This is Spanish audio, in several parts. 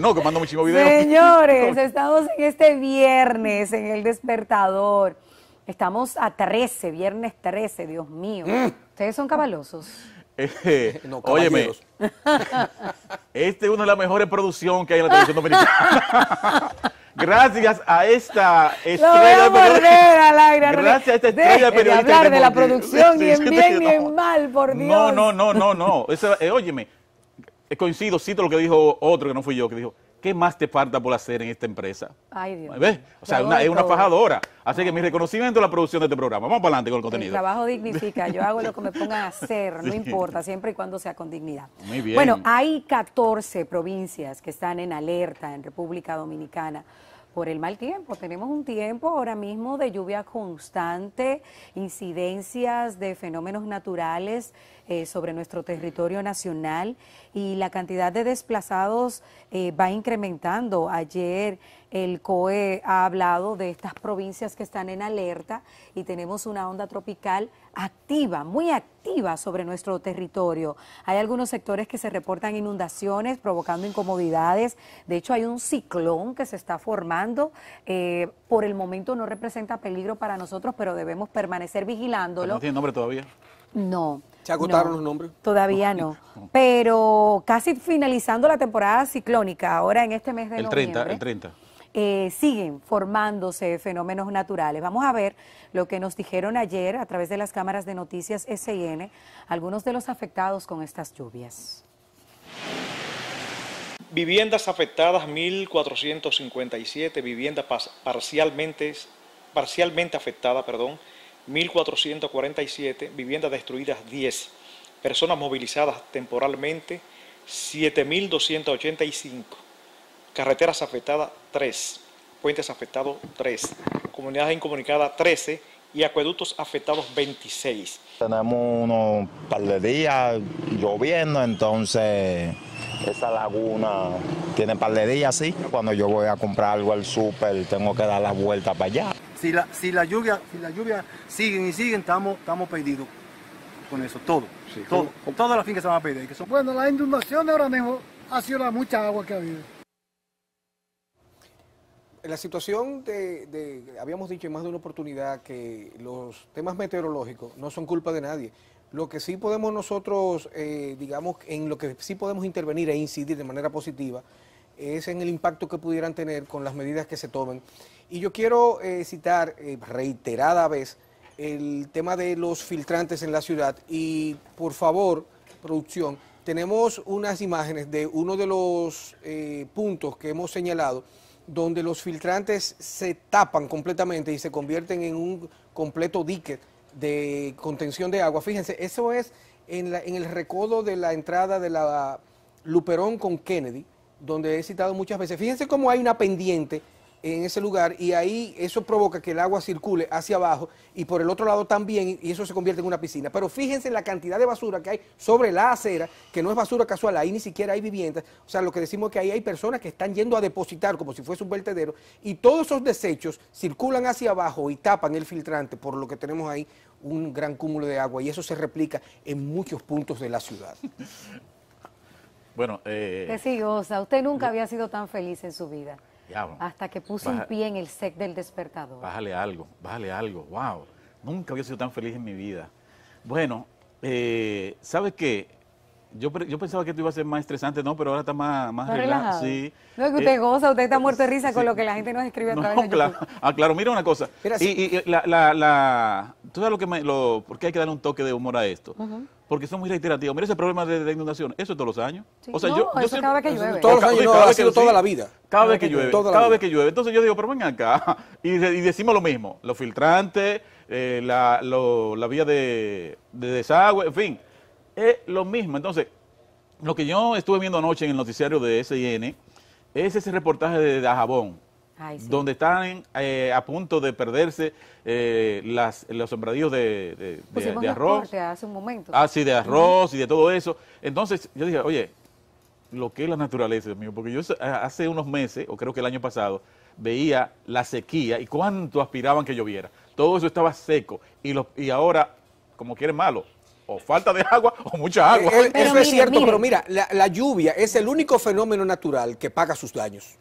no, que mando muchísimos video Señores, estamos en este viernes, en el despertador. Estamos a 13, viernes 13, Dios mío. Mm. Ustedes son cabalosos. Eh, no, óyeme, este es una de las mejores producciones que hay en la televisión dominicana. Gracias a esta estrella. de voy Gracias a esta estrella de, periodista. De hablar de la producción, ni en bien ni en mal, por Dios. No, no, no, no, no. Eh, óyeme, eh, coincido, cito lo que dijo otro, que no fui yo, que dijo, ¿qué más te falta por hacer en esta empresa? Ay, Dios. ¿Ves? O sea, es una fajadora. Así que mi reconocimiento a la producción de este programa. Vamos para adelante con el contenido. El trabajo dignifica. Yo hago lo que me pongan a hacer, no importa, siempre y cuando sea con dignidad. Muy bien. Bueno, hay 14 provincias que están en alerta en República Dominicana por el mal tiempo. Tenemos un tiempo ahora mismo de lluvia constante, incidencias de fenómenos naturales eh, sobre nuestro territorio nacional y la cantidad de desplazados eh, va incrementando. Ayer el COE ha hablado de estas provincias que están en alerta y tenemos una onda tropical activa, muy activa sobre nuestro territorio. Hay algunos sectores que se reportan inundaciones provocando incomodidades. De hecho, hay un ciclón que se está formando. Eh, por el momento no representa peligro para nosotros, pero debemos permanecer vigilándolo. ¿No tiene nombre todavía? No. ¿Se agotaron los nombres? Todavía no. Pero casi finalizando la temporada ciclónica, ahora en este mes de noviembre. El 30, el 30. Eh, siguen formándose fenómenos naturales. Vamos a ver lo que nos dijeron ayer a través de las cámaras de noticias SIN, algunos de los afectados con estas lluvias. Viviendas afectadas, 1.457 viviendas parcialmente, parcialmente afectadas, perdón, 1.447, viviendas destruidas 10, personas movilizadas temporalmente 7.285 Carreteras afectadas 3, puentes afectados 3, comunidades incomunicadas 13 y acueductos afectados 26. Tenemos unos par de días lloviendo, entonces esa laguna tiene par de días así. Cuando yo voy a comprar algo al súper, tengo que dar las vueltas para allá. Si la, si la lluvia, si la lluvia siguen y siguen, estamos, estamos perdidos con eso, todo. Sí, todo. Todas las fincas se van a perder. Que Bueno, la inundación ahora mismo ha sido la mucha agua que ha habido la situación de, habíamos dicho en más de una oportunidad que los temas meteorológicos no son culpa de nadie. Lo que sí podemos nosotros, eh, digamos, en lo que sí podemos intervenir e incidir de manera positiva es en el impacto que pudieran tener con las medidas que se tomen. Y yo quiero eh, citar eh, reiterada vez el tema de los filtrantes en la ciudad y por favor, producción, tenemos unas imágenes de uno de los puntos que hemos señalado donde los filtrantes se tapan completamente y se convierten en un completo dique de contención de agua. Fíjense, eso es en, en el recodo de la entrada de la Luperón con Kennedy, donde he citado muchas veces. Fíjense cómo hay una pendiente en ese lugar y ahí eso provoca que el agua circule hacia abajo y por el otro lado también y eso se convierte en una piscina. Pero fíjense en la cantidad de basura que hay sobre la acera, que no es basura casual, ahí ni siquiera hay viviendas. O sea, lo que decimos es que ahí hay personas que están yendo a depositar como si fuese un vertedero y todos esos desechos circulan hacia abajo y tapan el filtrante, por lo que tenemos ahí un gran cúmulo de agua y eso se replica en muchos puntos de la ciudad. Bueno, eh... Te sea, usted nunca había sido tan feliz en su vida. Hasta que puse un pie en el set del despertador. Bájale algo, bájale algo. ¡Wow! Nunca había sido tan feliz en mi vida. Bueno, eh, ¿sabes qué? Yo, yo pensaba que esto iba a ser más estresante, no, pero ahora está más, más, relajado. Sí. No, es que eh, usted goza, usted está muerto de risa con lo que la gente nos escribe a través de Ah, claro, mira una cosa. Mira, y, sí. y la, la, la, tú sabes lo que me, lo, porque hay que darle un toque de humor a esto. porque son muy reiterativos. Mira ese problema de, inundación, eso es todos los años. O sea, yo, eso siempre, cada vez que llueve. Todos los años, no, ha sido toda la vida. Cada, vez que, llueve, cada vez que llueve. Entonces yo digo, pero ven acá, y, decimos lo mismo, los filtrantes, eh, la, lo, la vía de desagüe, en fin es lo mismo. Entonces, lo que yo estuve viendo anoche en el noticiario de SIN es ese reportaje de Dajabón, donde están eh, a punto de perderse eh, las, los sembradíos de, de, arroz. Hace un momento. Ah, sí, de arroz y de todo eso. Entonces, yo dije, oye, lo que es la naturaleza, mío, porque yo hace unos meses, o creo que el año pasado, veía la sequía y cuánto aspiraban que lloviera. Todo eso estaba seco y, los, y ahora, como quiere malo, falta de agua o mucha eh, agua. Eh, eso es cierto, pero mira, la, lluvia es el único fenómeno natural que paga sus daños.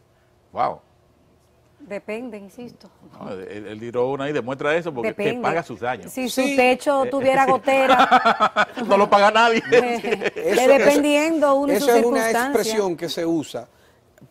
Wow. Depende, insisto. El él, y demuestra eso porque paga sus daños. Si su techo eh, tuviera gotera. no lo paga nadie. eso, dependiendo uno es una expresión que se usa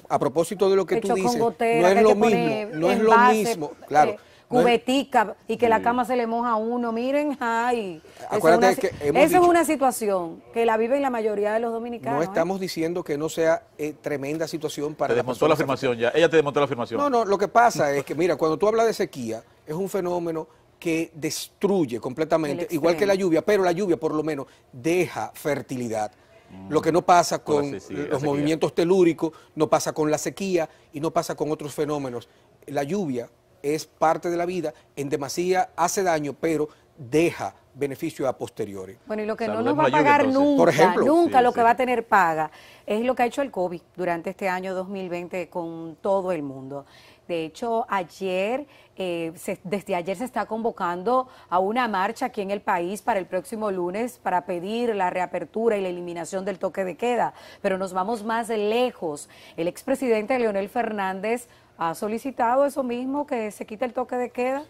a propósito de lo que tú dices, no es lo mismo, no es lo mismo, claro cubetica y que la mm. cama se le moja a uno, miren, ay. Acuérdate esa es una, situación que la viven la mayoría de los dominicanos. No ¿eh? estamos diciendo que no sea eh, tremenda situación para... Te la la afirmación ya, ella te demostró la afirmación. No, no, lo que pasa es que, mira, cuando tú hablas de sequía, es un fenómeno que destruye completamente, igual que la lluvia, pero la lluvia por lo menos deja fertilidad. Mm. Lo que no pasa pues con los movimientos telúricos, no pasa con la sequía y no pasa con otros fenómenos. La lluvia es parte de la vida, en demasía hace daño, pero deja beneficio a posteriores. Bueno, y lo que no nos va a pagar nunca, nunca lo que va a tener paga, es lo que ha hecho el COVID durante este año 2020 con todo el mundo. De hecho, ayer, eh, desde ayer se está convocando a una marcha aquí en el país para el próximo lunes para pedir la reapertura y la eliminación del toque de queda. Pero nos vamos más lejos. El expresidente Leonel Fernández ha solicitado eso mismo, que se quite el toque de queda,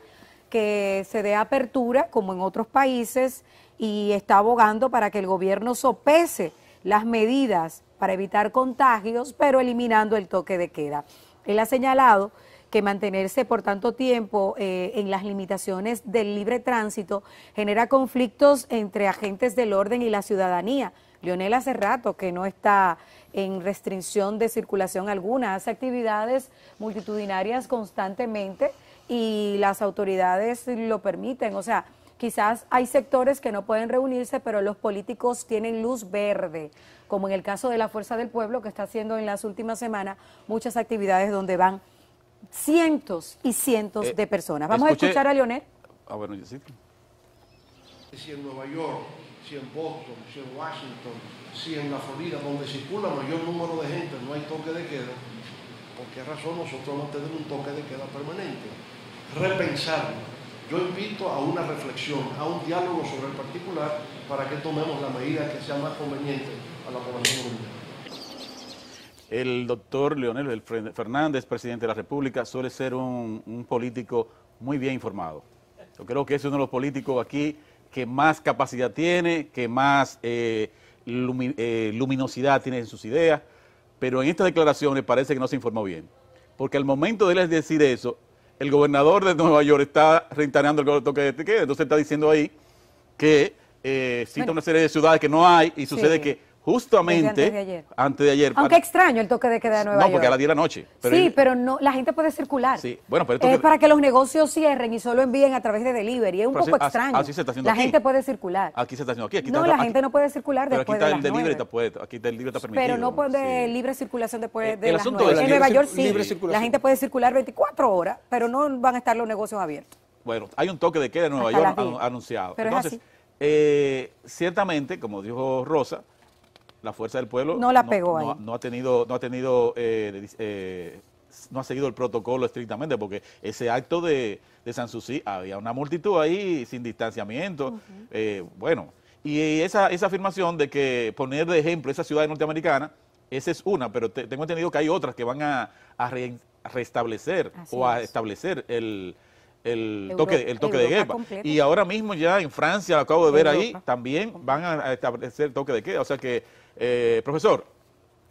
que se dé apertura, como en otros países, y está abogando para que el gobierno sopese las medidas para evitar contagios, pero eliminando el toque de queda. Él ha señalado que mantenerse por tanto tiempo eh, en las limitaciones del libre tránsito genera conflictos entre agentes del orden y la ciudadanía. Leonel hace rato que no está en restricción de circulación alguna, hace actividades multitudinarias constantemente y las autoridades lo permiten. O sea, quizás hay sectores que no pueden reunirse, pero los políticos tienen luz verde, como en el caso de la Fuerza del Pueblo, que está haciendo en las últimas semanas muchas actividades donde van cientos y cientos eh, de personas. Vamos a escuchar a Leonel. Ah, bueno, sí. Si en Nueva York, si en Boston, si en Washington, si en la Florida, donde circula mayor número de gente, no hay toque de queda, ¿por qué razón nosotros no tenemos un toque de queda permanente? Repensarlo. Yo invito a una reflexión, a un diálogo sobre el particular, para que tomemos la medida que sea más conveniente a la población mundial. El doctor Leonel Fernández, presidente de la República, suele ser un, político muy bien informado. Yo creo que es uno de los políticos aquí que más capacidad tiene, que más eh, eh, luminosidad tiene en sus ideas, pero en estas declaraciones parece que no se informó bien. Porque al momento de él decir eso, el gobernador de Nueva York está reintaneando el toque de queda, entonces está diciendo ahí que eh, cita una serie de ciudades que no hay y sucede que Justamente antes de ayer. Aunque extraño el toque de queda de Nueva York. No, porque a las 10 de la noche. sí, pero no, la gente puede circular. Sí, bueno, pero es para que los negocios cierren y solo envíen a través de delivery. Es un poco extraño. Así se está haciendo La gente puede circular. Aquí se está haciendo aquí. no, la gente no puede circular después de las delivery Aquí Está, puede, aquí el delivery está permitido. Pero no puede libre circulación después eh, de el las asunto 9. Es en Nueva York sí. La gente puede circular 24 horas, pero no van a estar los negocios abiertos. Bueno, hay un toque de queda en Nueva York anunciado. Entonces, eh, ciertamente, como dijo Rosa, la fuerza del pueblo no la pegó ha tenido, no ha tenido, eh, eh, no ha seguido el protocolo estrictamente porque ese acto de, de Sanssouci había una multitud ahí sin distanciamiento, eh, bueno, y esa, esa afirmación de que poner de ejemplo esa ciudad norteamericana, esa es una, pero tengo entendido que hay otras que van a, restablecer o a establecer el, el toque, el toque de guerra. Y ahora mismo ya en Francia, acabo de ver ahí, también van a establecer toque de queda. O sea que eh, profesor,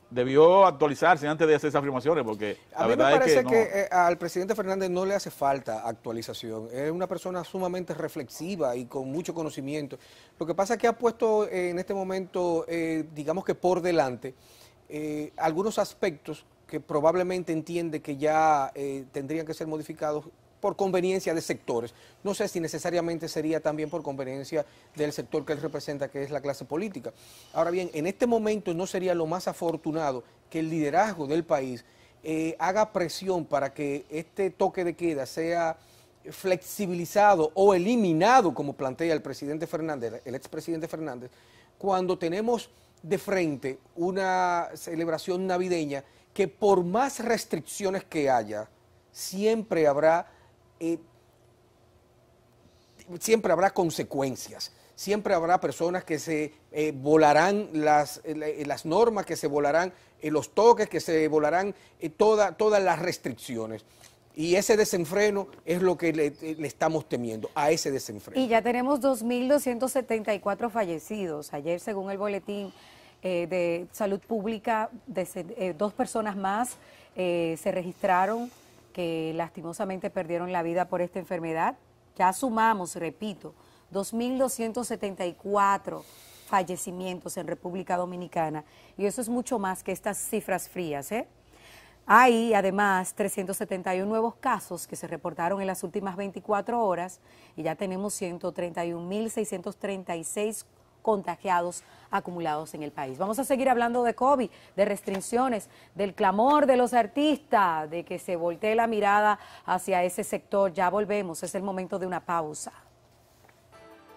debió actualizarse antes de hacer esas afirmaciones porque la a mí verdad me parece es que, eh, al presidente Fernández no le hace falta actualización es una persona sumamente reflexiva y con mucho conocimiento lo que pasa es que ha puesto eh, en este momento eh, digamos que por delante algunos aspectos que probablemente entiende que ya tendrían que ser modificados por conveniencia de sectores. No sé si necesariamente sería también por conveniencia del sector que él representa, que es la clase política. Ahora bien, en este momento no sería lo más afortunado que el liderazgo del país eh, haga presión para que este toque de queda sea flexibilizado o eliminado, como plantea el presidente Fernández, el expresidente Fernández, cuando tenemos de frente una celebración navideña que por más restricciones que haya, siempre habrá eh, siempre habrá consecuencias, siempre habrá personas que se eh, volarán las, eh, las, normas, que se volarán los toques, que se volarán todas las restricciones. Y ese desenfreno es lo que le, estamos temiendo, a ese desenfreno. Y ya tenemos 2.274 fallecidos. Ayer, según el boletín de salud pública, dos personas más se registraron que lastimosamente perdieron la vida por esta enfermedad. Ya sumamos, repito, 2.274 fallecimientos en República Dominicana y eso es mucho más que estas cifras frías. ¿eh? Hay además 371 nuevos casos que se reportaron en las últimas 24 horas y ya tenemos 131.636 contagiados acumulados en el país. Vamos a seguir hablando de COVID, de restricciones, del clamor de los artistas, de que se voltee la mirada hacia ese sector. Ya volvemos, es el momento de una pausa.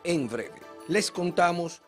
En breve, les contamos